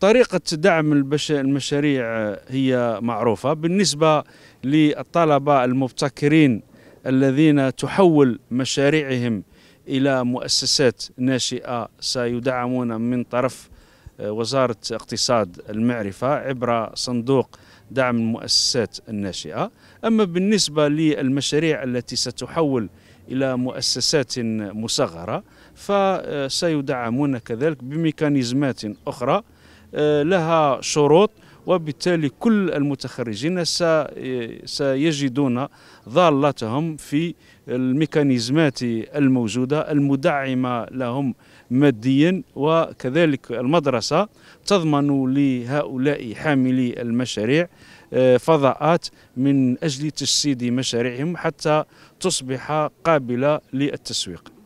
طريقة دعم المشاريع هي معروفة بالنسبة للطلبة المبتكرين الذين تحول مشاريعهم إلى مؤسسات ناشئة سيدعمون من طرف آه، وزارة اقتصاد المعرفة عبر صندوق دعم المؤسسات الناشئة أما بالنسبة للمشاريع التي ستحول إلى مؤسسات مصغرة فسيدعمون كذلك بميكانيزمات أخرى آه، لها شروط وبالتالي كل المتخرجين سيجدون ضالتهم في الميكانيزمات الموجودة المدعمة لهم ماديا وكذلك المدرسة تضمن لهؤلاء حاملي المشاريع آه، فضاءات من أجل تجسيد مشاريعهم حتى تصبح قابلة للتسويق